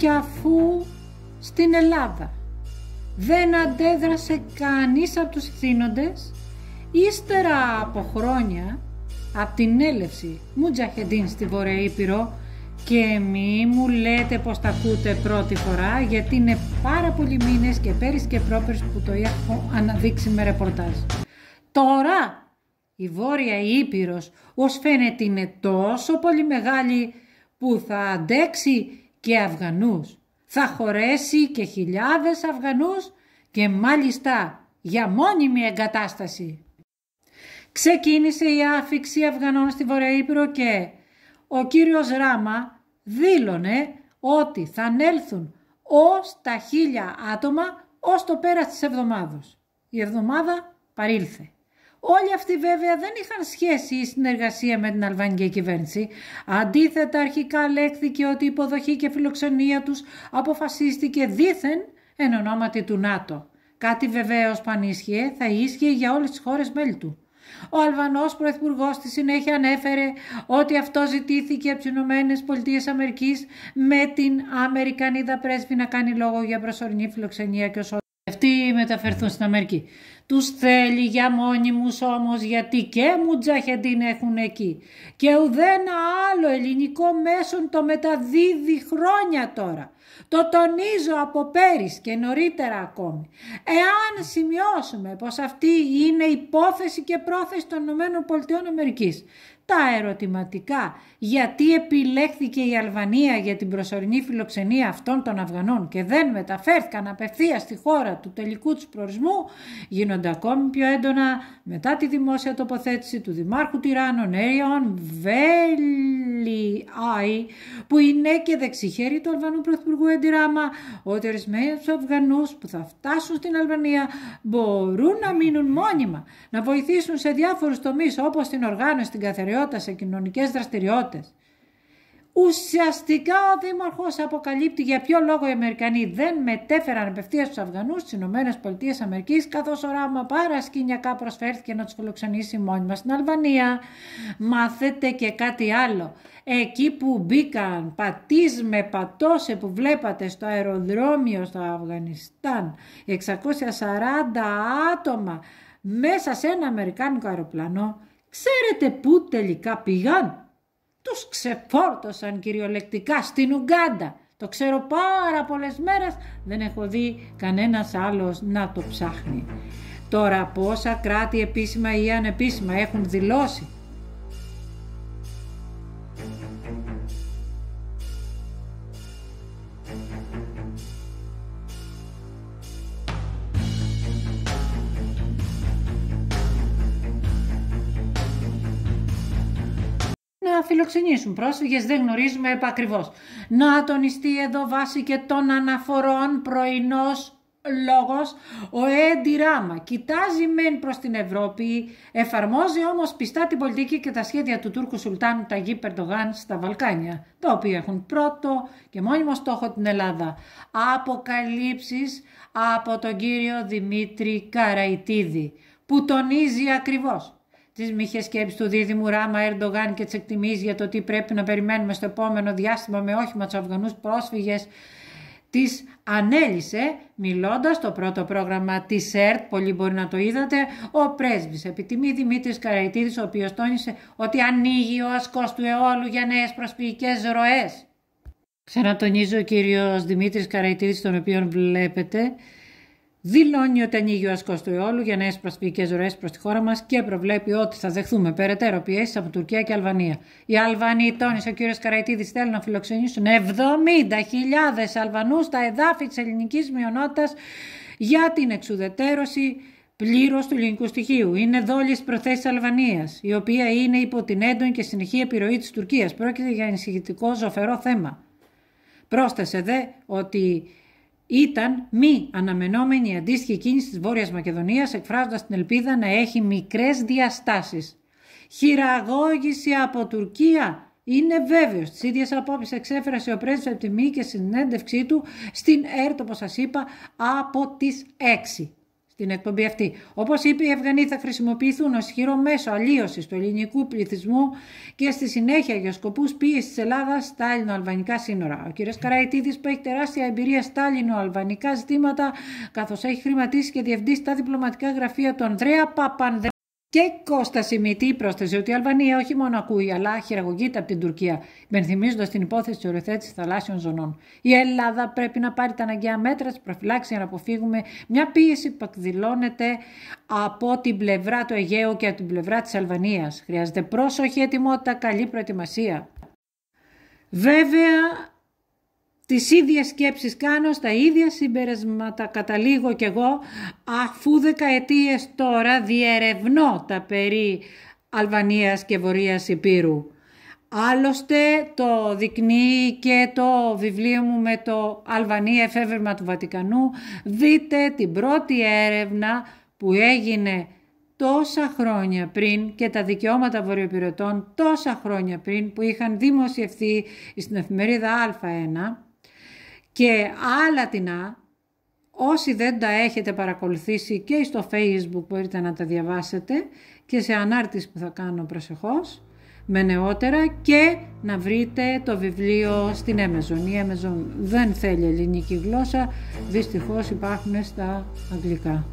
και αφού στην Ελλάδα δεν αντέδρασε κανείς από τους θύνοντες, ύστερα από χρόνια από την έλευση Μουτζαχεντίν στη Βορεια Ήπειρο και μη μου λέτε πως τα ακούτε πρώτη φορά γιατί είναι πάρα πολλοί μήνες και πέρυσι και πρόπερς που το έχω αναδείξει με ρεπορτάζ. Τώρα η Βόρεια Ήπειρος ως φαίνεται είναι τόσο πολύ μεγάλη που θα αντέξει και Αφγανούς. Θα χωρέσει και χιλιάδες Αφγανούς και μάλιστα για μόνιμη εγκατάσταση. Ξεκίνησε η άφηξη Αφγανών στη Βορεια Ήπειρο και ο κύριος Ράμα δήλωνε ότι θα ανέλθουν ως τα χίλια άτομα ως το πέρας της εβδομάδος. Η εβδομάδα παρήλθε. Όλοι αυτοί βέβαια δεν είχαν σχέση ή συνεργασία με την αλβανική κυβέρνηση. Αντίθετα αρχικά λέχθηκε ότι η υποδοχή και φιλοξενία τους αποφασίστηκε δήθεν εν ονόματι του ΝΑΤΟ. Κάτι βεβαίως πανίσχυε, θα ίσχυε για όλες τις χώρες μέλη του. Ο Αλβανός Πρωθυπουργός στη συνέχεια ανέφερε ότι αυτό ζητήθηκε από τις Ηνωμένες Πολιτείες Αμερικής με την Αμερικανίδα πρέσβη να κάνει λόγο για προσωρινή φιλοξενία και ως τι μεταφερθούν στην Αμερική. Τους θέλει για μόνιμους όμως γιατί και Μουτζαχεντίν έχουν εκεί. Και ουδένα άλλο ελληνικό μέσον το μεταδίδει χρόνια τώρα. Το τονίζω από πέρυσι και νωρίτερα ακόμη. Εάν σημειώσουμε πως αυτή είναι υπόθεση και πρόθεση των ΗΠΑ, τα ερωτηματικά γιατί επιλέχθηκε η Αλβανία για την προσωρινή φιλοξενία αυτών των Αφγανών και δεν μεταφέρθηκαν απευθείας στη χώρα του τελικού τους προορισμού γίνονται ακόμη πιο έντονα μετά τη δημόσια τοποθέτηση του Δημάρχου Τυράννων Έριον Βέλιάη που είναι και δεξιχέρι του Αλβανού Πρωθυπουργού Γιώργου ότι ορισμένοι από τους Αφγανούς που θα φτάσουν στην Αλβανία μπορούν να μείνουν μόνιμα, να βοηθήσουν σε διάφορους τομείς όπως την οργάνωση, την καθαριότητα, σε κοινωνικές δραστηριότητες. Ουσιαστικά ο Δήμαρχος αποκαλύπτει για ποιο λόγο οι Αμερικανοί δεν μετέφεραν απευθείας τους Αφγανούς στις ΗΠΑ, καθώς ο Ράμα παρασκηνιακά προσφέρθηκε να τους φιλοξενήσει μόνιμα στην Αλβανία. Μάθετε και κάτι άλλο. Εκεί που μπήκαν πατής με πατώσε που βλέπατε στο αεροδρόμιο στο Αφγανιστάν, 640 άτομα μέσα σε ένα Αμερικάνικο αεροπλάνο, ξέρετε πού τελικά πήγαν τους ξεφόρτωσαν κυριολεκτικά στην Ουγκάντα. Το ξέρω πάρα πολλές μέρες, δεν έχω δει κανένας άλλος να το ψάχνει. Τώρα πόσα κράτη επίσημα ή ανεπίσημα έχουν δηλώσει φιλοξενήσουν πρόσφυγες, δεν γνωρίζουμε επακριβώς. Να τονιστεί εδώ βάσει και των αναφορών πρωινός λόγος ο Έντι Ράμα κοιτάζει μεν προς την Ευρώπη, εφαρμόζει όμως πιστά την πολιτική και τα σχέδια του Τούρκου Σουλτάνου Ταγί Περντογάν στα Βαλκάνια, τα οποία έχουν πρώτο και μόνιμο στόχο την Ελλάδα. Αποκαλύψεις από τον κύριο Δημήτρη Καραϊτίδη, που τονίζει ακριβώς τις μυχέ σκέψεις του δίδυμου Ράμα Ερντογάν και τις εκτιμήσεις για το τι πρέπει να περιμένουμε στο επόμενο διάστημα με όχημα τους Αφγανούς πρόσφυγες τις ανέλησε μιλώντας το πρώτο πρόγραμμα της ΕΡΤ, πολλοί μπορεί να το είδατε, ο πρέσβης επιτιμή Δημήτρης Καραϊτίδης, ο οποίος τόνισε ότι ανοίγει ο ασκός του αιώλου για νέες προσφυγικές ροές. Ξανατονίζω ο κύριος Δημήτρης Καραϊτίδης, τον οποίο βλέπετε, δηλώνει ότι ανοίγει ο ασκός του αιώλου για νέες προσφυγικές ροές προς τη χώρα μας και προβλέπει ότι θα δεχθούμε περαιτέρω πιέσεις από Τουρκία και Αλβανία. Οι Αλβανοί, τόνισε ο κ. Καραϊτίδη, θέλουν να φιλοξενήσουν 70.000 Αλβανούς στα εδάφη της ελληνικής μειονότητας για την εξουδετερώση πλήρως του ελληνικού στοιχείου. Είναι δόλιε προθέσεις Αλβανίας, η οποία είναι υπό την έντονη και συνεχή επιρροή της Τουρκίας. Πρόκειται για ενισχυτικό ζωφερό θέμα. Πρόσθεσε δε ότι ήταν μη αναμενόμενη η αντίστοιχη κίνηση της Βόρειας Μακεδονίας εκφράζοντας την ελπίδα να έχει μικρές διαστάσεις. Χειραγώγηση από Τουρκία είναι βέβαιος. Τις ίδιες απόψεις εξέφερασε ο πρέσβης από τη ΜΗ και συνέντευξή του στην ΕΡΤ, όπως σας είπα, από τις 6 την εκπομπή αυτή. Όπως είπε, οι Αφγανοί θα χρησιμοποιηθούν ως χειρό μέσο αλλίωσης του ελληνικού πληθυσμού και στη συνέχεια για σκοπούς πίεση της Ελλάδας στα ελληνοαλβανικά σύνορα. Ο κ. Καραϊτίδης, που έχει τεράστια εμπειρία στα ελληνοαλβανικά ζητήματα, καθώς έχει χρηματίσει και διευντήσει τα διπλωματικά γραφεία του Ανδρέα Παπανδρέα. Και Κώστα Σιμίτη πρόσθεσε ότι η Αλβανία όχι μόνο ακούει, αλλά χειραγωγείται από την Τουρκία, υπενθυμίζοντας την υπόθεση της οριοθέτησης θαλάσσιων ζωνών. Η Ελλάδα πρέπει να πάρει τα αναγκαία μέτρα της προφυλάξης για να αποφύγουμε μια πίεση που εκδηλώνεται από την πλευρά του Αιγαίου και από την πλευρά της Αλβανίας. Χρειάζεται πρόσοχη, ετοιμότητα, καλή προετοιμασία. Βέβαια, Τις ίδιες σκέψεις κάνω, στα ίδια συμπερασμάτα καταλήγω κι εγώ, αφού δεκαετίες τώρα διερευνώ τα περί Αλβανίας και Βορείας Υπήρου. Άλλωστε το δεικνύει και το βιβλίο μου με το Αλβανία εφεύρεμα του Βατικανού. Δείτε την πρώτη έρευνα που έγινε τόσα χρόνια πριν και τα δικαιώματα βορειοπυρωτών τόσα χρόνια πριν που είχαν δημοσιευθεί στην εφημερίδα Α1 και άλλα τεινά, όσοι δεν τα έχετε παρακολουθήσει και στο facebook μπορείτε να τα διαβάσετε και σε ανάρτηση που θα κάνω προσεχώς με νεότερα και να βρείτε το βιβλίο στην Amazon. Η Amazon δεν θέλει ελληνική γλώσσα, δυστυχώς υπάρχουν στα αγγλικά.